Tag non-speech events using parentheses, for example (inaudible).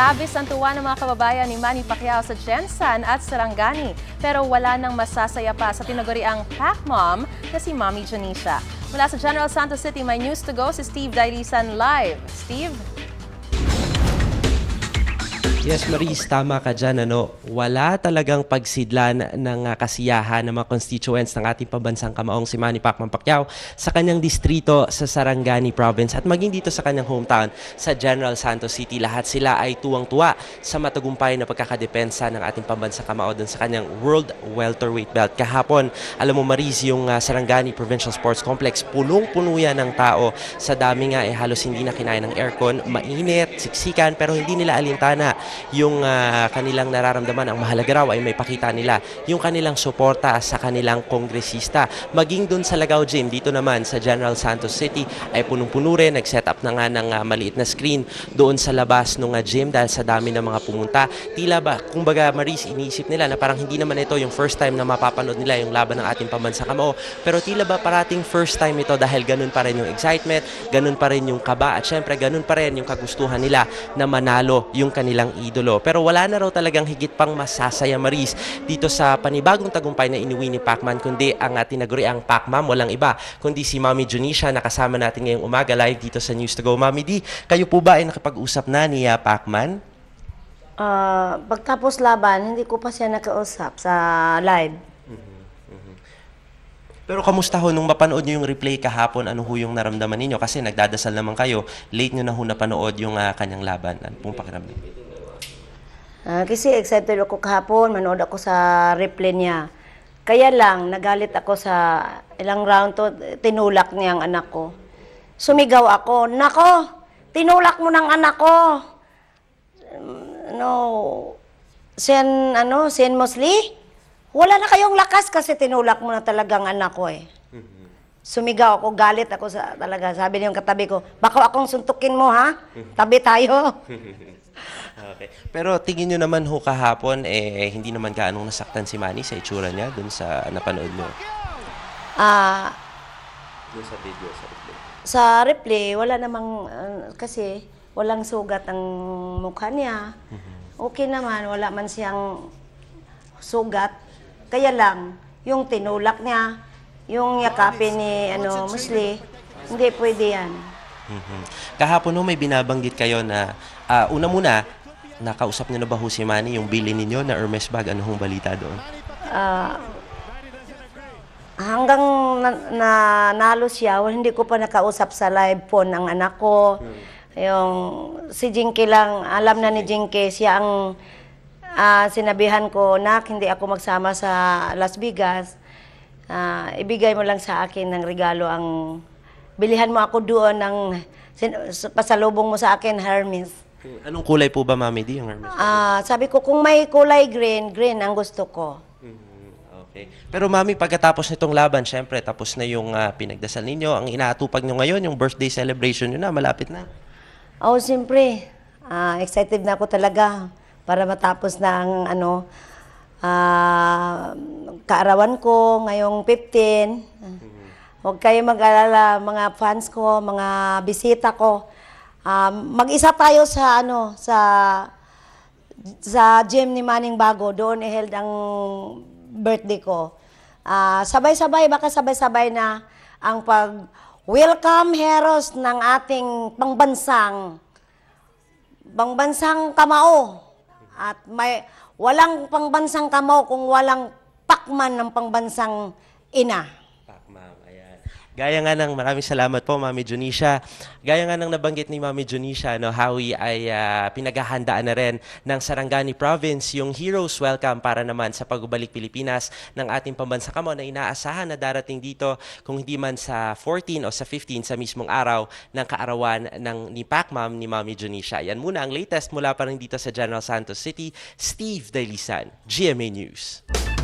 Labis ang tuwa ng mga kababayan ni Manny Pacquiao sa Jensan at Sarangani. Pero wala nang masasaya pa sa tinaguriang Pac Mom na si Mommy Janisha. Mula sa General Santos City, my news to go si Steve Dairisan live. Steve? Yes, Maris, tama ka dyan. Ano? Wala talagang pagsidlan ng ah, kasiyahan ng mga constituents ng ating pambansang kamaong si Manny Pacman Pacquiao sa kanyang distrito sa Sarangani Province at maging dito sa kanyang hometown sa General Santos City. Lahat sila ay tuwang-tuwa sa matagumpay na pagkakadepensa ng ating pambansang kamao dun sa kanyang World Welterweight Belt. Kahapon, alam mo Maris, yung uh, Sarangani Provincial Sports Complex, punong-puno yan ng tao. Sa dami nga, eh, halos hindi na kinain ng aircon. Mainit, siksikan, pero hindi nila alintana yung uh, kanilang nararamdaman. Ang mahalaga raw ay may pakita nila yung kanilang suporta sa kanilang kongresista. Maging dun sa Lagao Gym, dito naman sa General Santos City ay punong-puno rin. Nag-set up na nga ng uh, maliit na screen doon sa labas ng uh, ah, gym dahil sa dami ng mga pumunta. Tila ba, kumbaga Maris, iniisip nila na parang hindi naman ito yung first time na mapapanood nila yung laban ng ating pambansa kamao. Pero tila ba parating first time ito dahil ganun pa rin yung excitement, ganun pa rin yung kaba at syempre ganun pa rin yung kagustuhan nila na manalo yung kanilang idolo. Pero wala na raw talagang higit pang masasaya Maris dito sa panibagong tagumpay na iniwi ni Pacman kundi ang uh, tinaguri ang Pacmam walang iba kundi si Mami Junisha na kasama natin ngayong umaga live dito sa News to Go. Mami D, kayo po ba ay nakipag-usap na ni uh, Pacman? Uh, pagtapos laban, hindi ko pa siya nakausap sa live. Mm-hmm. Mm-hmm. Pero kamusta ho nung mapanood niyo yung replay kahapon, ano ho yung naramdaman ninyo? Kasi nagdadasal naman kayo, late niyo na ho napanood yung uh, kanyang laban. Ano pong pakiramdam? Uh, kasi excited ako kahapon, manood ako sa replay niya. Kaya lang, nagalit ako sa ilang round to, tinulak niya ang anak ko. Sumigaw ako, Nako, tinulak mo ng anak ko! No, Sen, ano, Sen mostly? Wala na kayong lakas kasi tinulak mo na talaga ang anak ko eh. Sumigaw ako, galit ako sa, talaga. Sabi niyong katabi ko, baka akong suntukin mo ha? Tabi tayo. (laughs) okay. Pero tingin nyo naman ho kahapon, eh, hindi naman gaanong nasaktan si Manny sa itsura niya dun sa napanood mo? Ah... Uh, dun sa video, sa replay? Sa replay, wala namang... Uh, kasi walang sugat ang mukha niya. Mm-hmm. Okay naman, wala man siyang sugat. Kaya lang, yung tinulak niya, yung yakapin ni ano, Musli, hindi pwede yan. mm Kahapon no, may binabanggit kayo na uh, una muna, Nakausap niyo na ba ho si Manny yung bili ninyo na Hermes bag? Ano hong balita doon? Uh, hanggang na, na, nalo siya, hindi ko pa nakausap sa live phone ang anak ko. Hmm. Yung si Jinky lang, alam na ni Jinky, siya ang uh, sinabihan ko, Nak, hindi ako magsama sa Las Vegas. Uh, ibigay mo lang sa akin ng regalo ang bilihan mo ako doon ng pasalubong mo sa akin, Hermes. Anong kulay po ba, Mami D? yung Hermes? Ah, sabi ko, kung may kulay green, green ang gusto ko. Mhm, Okay. Pero Mami, pagkatapos nitong laban, syempre, tapos na yung ah, pinagdasal ninyo. Ang inaatupag nyo ngayon, yung birthday celebration nyo na, malapit na. Oo, oh, siyempre. Ah, excited na ako talaga para matapos na ang ano, ah, kaarawan ko ngayong 15. Mm-hmm. Huwag kayo mag-alala, mga fans ko, mga bisita ko. Um, mag-isa tayo sa ano sa sa gym ni Manning Bago, doon held ang birthday ko. Uh, sabay-sabay, baka sabay-sabay na ang pag-welcome heroes ng ating pangbansang pangbansang kamao. At may walang pangbansang kamao kung walang pakman ng pangbansang ina. Gaya nga ng, maraming salamat po, Mami Junisha. Gaya nga ng nabanggit ni Mami Junisha, no, Howie ay uh, pinaghahandaan na rin ng Sarangani Province yung Heroes Welcome para naman sa pagbalik Pilipinas ng ating pambansa kamo na inaasahan na darating dito kung hindi man sa 14 o sa 15 sa mismong araw ng kaarawan ng ni pac Pacmam ni Mami Junisha. Yan muna ang latest mula pa rin dito sa General Santos City, Steve Dailisan, GMA News.